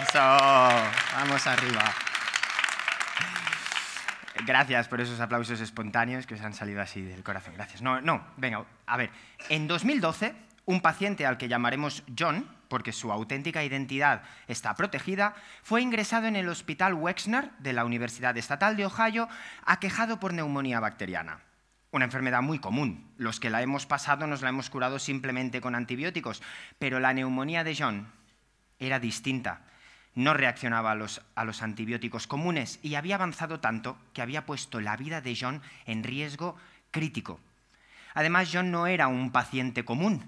Eso, vamos arriba. Gracias por esos aplausos espontáneos que os han salido así del corazón. Gracias. No, no, venga, a ver. En 2012, un paciente al que llamaremos John, porque su auténtica identidad está protegida, fue ingresado en el Hospital Wexner de la Universidad Estatal de Ohio, aquejado por neumonía bacteriana. Una enfermedad muy común. Los que la hemos pasado nos la hemos curado simplemente con antibióticos, pero la neumonía de John era distinta no reaccionaba a los, a los, antibióticos comunes y había avanzado tanto que había puesto la vida de John en riesgo crítico. Además, John no era un paciente común.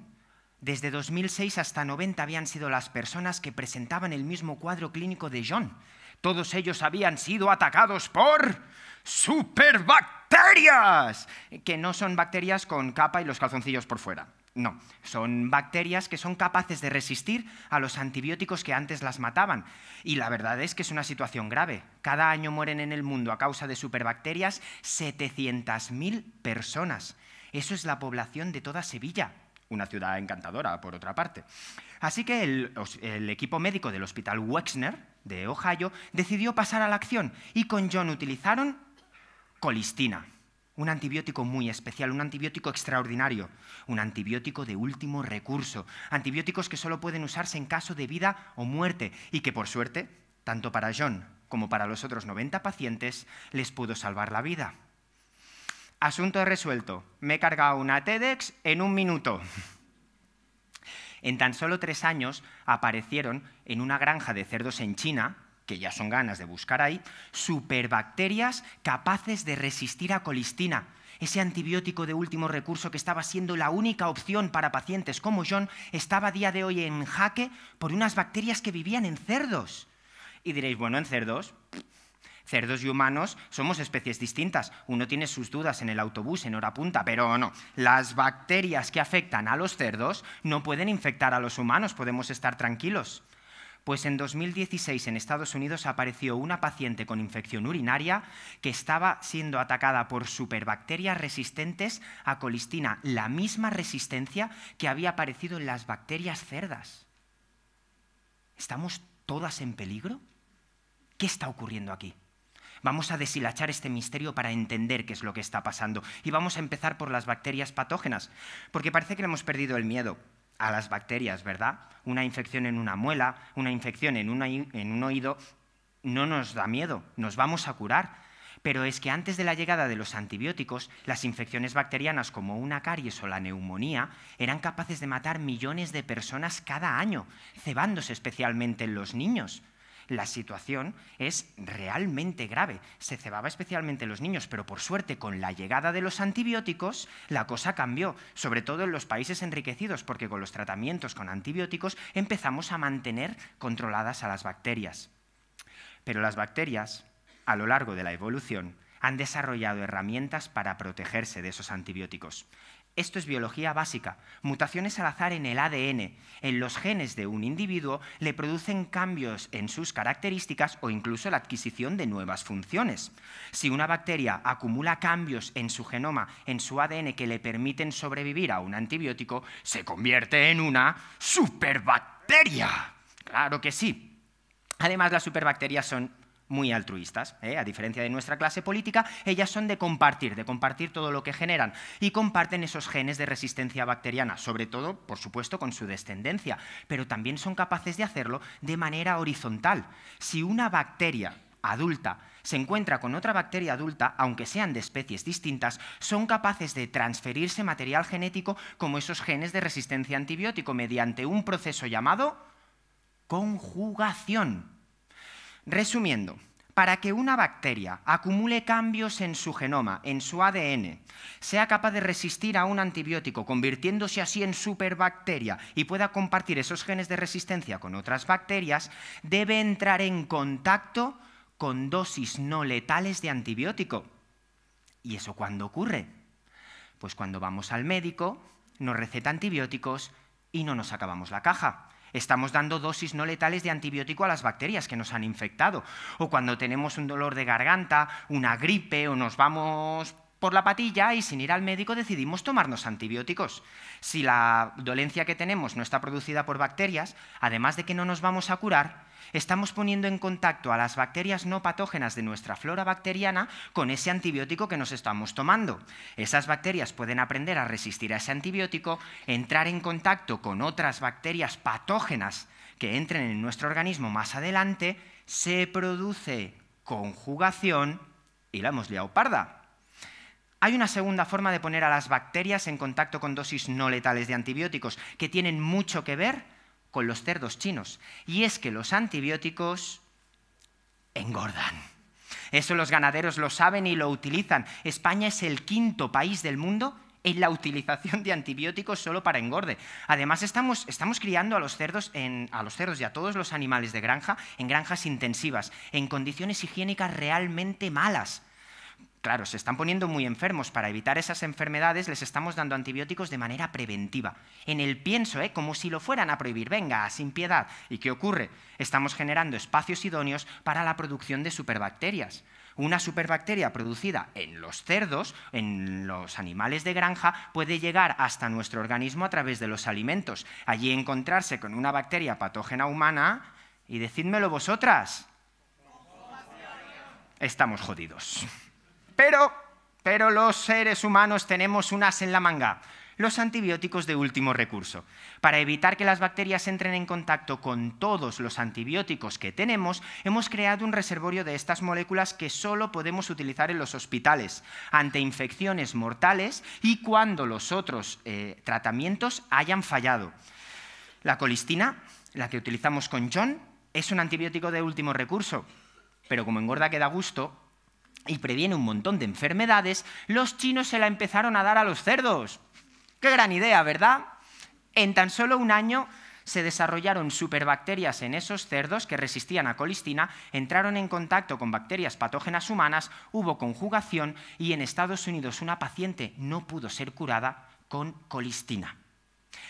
Desde 2006 hasta 90 habían sido las personas que presentaban el mismo cuadro clínico de John. Todos ellos habían sido atacados por superbacterias, que no son bacterias con capa y los calzoncillos por fuera. No, son bacterias que son capaces de resistir a los antibióticos que antes las mataban. Y la verdad es que es una situación grave. Cada año mueren en el mundo a causa de superbacterias 700.000 personas. Eso es la población de toda Sevilla. Una ciudad encantadora, por otra parte. Así que el, equipo médico del Hospital Wexner, de Ohio, decidió pasar a la acción y con John utilizaron colistina un antibiótico muy especial, un antibiótico extraordinario, un antibiótico de último recurso, antibióticos que solo pueden usarse en caso de vida o muerte y que por suerte, tanto para John como para los otros 90 pacientes, les pudo salvar la vida. Asunto resuelto. Me he cargado una TEDx en un minuto. En tan solo tres años aparecieron en una granja de cerdos en China que ya son ganas de buscar ahí, superbacterias capaces de resistir a colistina, ese antibiótico de último recurso que estaba siendo la única opción para pacientes como John, estaba a día de hoy en jaque por unas bacterias que vivían en cerdos. Y diréis, bueno, en cerdos, cerdos y humanos somos especies distintas. Uno tiene sus dudas en el autobús en hora punta, pero no. Las bacterias que afectan a los cerdos no pueden infectar a los humanos, podemos estar tranquilos. Pues en 2016 en Estados Unidos apareció una paciente con infección urinaria que estaba siendo atacada por superbacterias resistentes a colistina, la misma resistencia que había aparecido en las bacterias cerdas. ¿Estamos todas en peligro? ¿Qué está ocurriendo aquí? Vamos a deshilachar este misterio para entender qué es lo que está pasando. Y vamos a empezar por las bacterias patógenas, porque parece que le hemos perdido el miedo a las bacterias, ¿verdad? Una infección en una muela, una infección en, un oído, no nos da miedo, nos vamos a curar. Pero es que antes de la llegada de los antibióticos, las infecciones bacterianas como una caries o la neumonía eran capaces de matar millones de personas cada año, cebándose especialmente en los niños la situación es realmente grave. Se cebaba especialmente los niños, pero por suerte con la llegada de los antibióticos la cosa cambió, sobre todo en los países enriquecidos, porque con los tratamientos con antibióticos empezamos a mantener controladas a las bacterias. Pero las bacterias, a lo largo de la evolución, han desarrollado herramientas para protegerse de esos antibióticos. Esto es biología básica. Mutaciones al azar en el ADN, en los genes de un individuo, le producen cambios en sus características o incluso la adquisición de nuevas funciones. Si una bacteria acumula cambios en su genoma, en su ADN, que le permiten sobrevivir a un antibiótico, se convierte en una superbacteria. Claro que sí. Además, las superbacterias son muy altruistas. ¿eh? A diferencia de nuestra clase política, ellas son de compartir, de compartir todo lo que generan y comparten esos genes de resistencia bacteriana, sobre todo, por supuesto, con su descendencia, pero también son capaces de hacerlo de manera horizontal. Si una bacteria adulta se encuentra con otra bacteria adulta, aunque sean de especies distintas, son capaces de transferirse material genético como esos genes de resistencia antibiótico mediante un proceso llamado conjugación. Resumiendo, para que una bacteria acumule cambios en su genoma, en su ADN, sea capaz de resistir a un antibiótico, convirtiéndose así en superbacteria y pueda compartir esos genes de resistencia con otras bacterias, debe entrar en contacto con dosis no letales de antibiótico. ¿Y eso cuándo ocurre? Pues cuando vamos al médico, nos receta antibióticos y no nos acabamos la caja. Estamos dando dosis no letales de antibiótico a las bacterias que nos han infectado. O cuando tenemos un dolor de garganta, una gripe o nos vamos por la patilla y sin ir al médico decidimos tomarnos antibióticos. Si la dolencia que tenemos no está producida por bacterias, además de que no nos vamos a curar, estamos poniendo en contacto a las bacterias no patógenas de nuestra flora bacteriana con ese antibiótico que nos estamos tomando. Esas bacterias pueden aprender a resistir a ese antibiótico, entrar en contacto con otras bacterias patógenas que entren en nuestro organismo más adelante, se produce conjugación y la hemos liado parda. Hay una segunda forma de poner a las bacterias en contacto con dosis no letales de antibióticos, que tienen mucho que ver con los cerdos chinos, y es que los antibióticos engordan. Eso los ganaderos lo saben y lo utilizan. España es el quinto país del mundo en la utilización de antibióticos solo para engorde. Además, estamos, criando a los, cerdos a los cerdos y a todos los animales de granja en granjas intensivas, en condiciones higiénicas realmente malas. Claro, se están poniendo muy enfermos. Para evitar esas enfermedades les estamos dando antibióticos de manera preventiva. En el pienso, ¿eh? como si lo fueran a prohibir. Venga, sin piedad. ¿Y qué ocurre? Estamos generando espacios idóneos para la producción de superbacterias. Una superbacteria producida en los cerdos, en los animales de granja, puede llegar hasta nuestro organismo a través de los alimentos. Allí encontrarse con una bacteria patógena humana y decídmelo vosotras. Estamos jodidos. Pero, pero los seres humanos tenemos unas en la manga, los antibióticos de último recurso. Para evitar que las bacterias entren en contacto con todos los antibióticos que tenemos, hemos creado un reservorio de estas moléculas que solo podemos utilizar en los hospitales ante infecciones mortales y cuando los otros eh, tratamientos hayan fallado. La colistina, la que utilizamos con John, es un antibiótico de último recurso, pero como engorda que da gusto, y previene un montón de enfermedades, los chinos se la empezaron a dar a los cerdos. Qué gran idea, ¿verdad? En tan solo un año se desarrollaron superbacterias en esos cerdos que resistían a colistina, entraron en contacto con bacterias patógenas humanas, hubo conjugación y en Estados Unidos una paciente no pudo ser curada con colistina.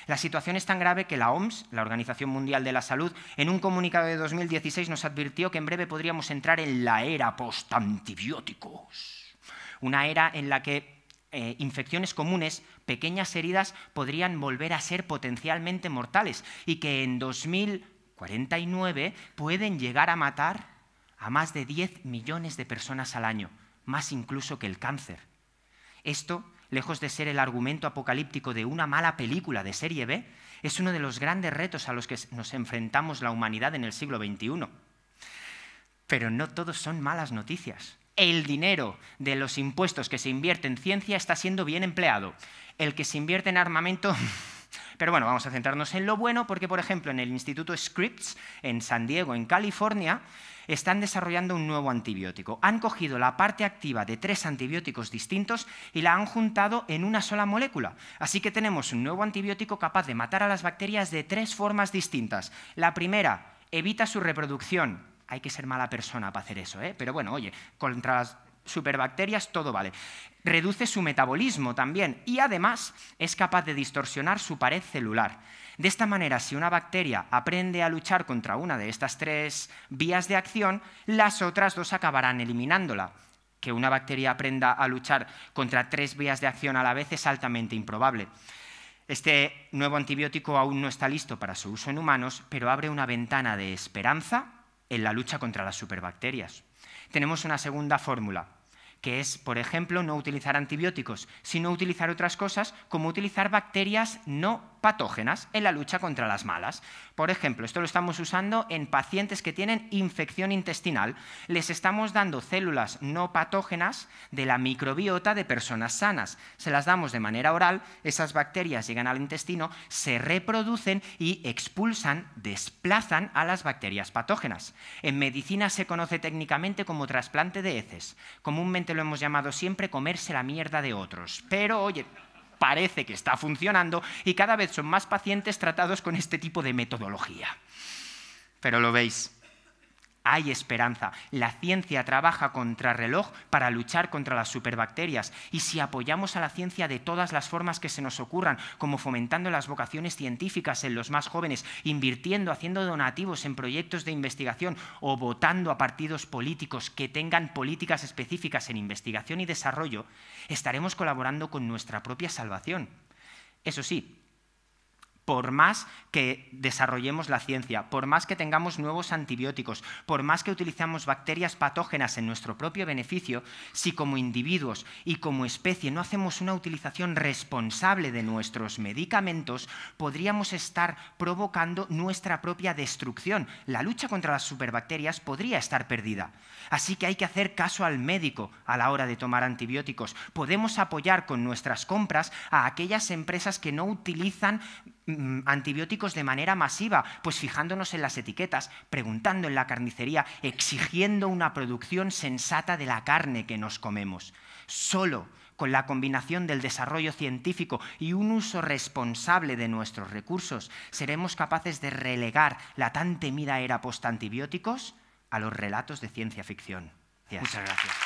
La situación es tan grave que la OMS, la Organización Mundial de la Salud, en un comunicado de 2016 nos advirtió que en breve podríamos entrar en la era post-antibióticos, una era en la que eh, infecciones comunes, pequeñas heridas, podrían volver a ser potencialmente mortales y que en 2049 pueden llegar a matar a más de 10 millones de personas al año, más incluso que el cáncer. Esto lejos de ser el argumento apocalíptico de una mala película de serie B, es uno de los grandes retos a los que nos enfrentamos la humanidad en el siglo XXI. Pero no todos son malas noticias. El dinero de los impuestos que se invierte en ciencia está siendo bien empleado. El que se invierte en armamento Pero bueno, vamos a centrarnos en lo bueno porque, por ejemplo, en el Instituto Scripps, en San Diego, en California, están desarrollando un nuevo antibiótico. Han cogido la parte activa de tres antibióticos distintos y la han juntado en una sola molécula. Así que tenemos un nuevo antibiótico capaz de matar a las bacterias de tres formas distintas. La primera, evita su reproducción. Hay que ser mala persona para hacer eso, ¿eh? Pero bueno, oye, contra las superbacterias, todo vale. Reduce su metabolismo también y además es capaz de distorsionar su pared celular. De esta manera, si una bacteria aprende a luchar contra una de estas tres vías de acción, las otras dos acabarán eliminándola. Que una bacteria aprenda a luchar contra tres vías de acción a la vez es altamente improbable. Este nuevo antibiótico aún no está listo para su uso en humanos, pero abre una ventana de esperanza en la lucha contra las superbacterias. Tenemos una segunda fórmula, que es, por ejemplo, no utilizar antibióticos, sino utilizar otras cosas como utilizar bacterias no patógenas en la lucha contra las malas. Por ejemplo, esto lo estamos usando en pacientes que tienen infección intestinal. Les estamos dando células no patógenas de la microbiota de personas sanas. Se las damos de manera oral, esas bacterias llegan al intestino, se reproducen y expulsan, desplazan a las bacterias patógenas. En medicina se conoce técnicamente como trasplante de heces. Comúnmente lo hemos llamado siempre comerse la mierda de otros. Pero, oye, parece que está funcionando y cada vez son más pacientes tratados con este tipo de metodología. Pero lo veis, hay esperanza. La ciencia trabaja contra reloj para luchar contra las superbacterias y si apoyamos a la ciencia de todas las formas que se nos ocurran, como fomentando las vocaciones científicas en los más jóvenes, invirtiendo, haciendo donativos en proyectos de investigación o votando a partidos políticos que tengan políticas específicas en investigación y desarrollo, estaremos colaborando con nuestra propia salvación. Eso sí, por más que desarrollemos la ciencia, por más que tengamos nuevos antibióticos, por más que utilizamos bacterias patógenas en nuestro propio beneficio, si como individuos y como especie no hacemos una utilización responsable de nuestros medicamentos, podríamos estar provocando nuestra propia destrucción. La lucha contra las superbacterias podría estar perdida. Así que hay que hacer caso al médico a la hora de tomar antibióticos. Podemos apoyar con nuestras compras a aquellas empresas que no utilizan Mm, antibióticos de manera masiva, pues fijándonos en las etiquetas, preguntando en la carnicería, exigiendo una producción sensata de la carne que nos comemos. Solo con la combinación del desarrollo científico y un uso responsable de nuestros recursos, seremos capaces de relegar la tan temida era post-antibióticos a los relatos de ciencia ficción. Muchas gracias.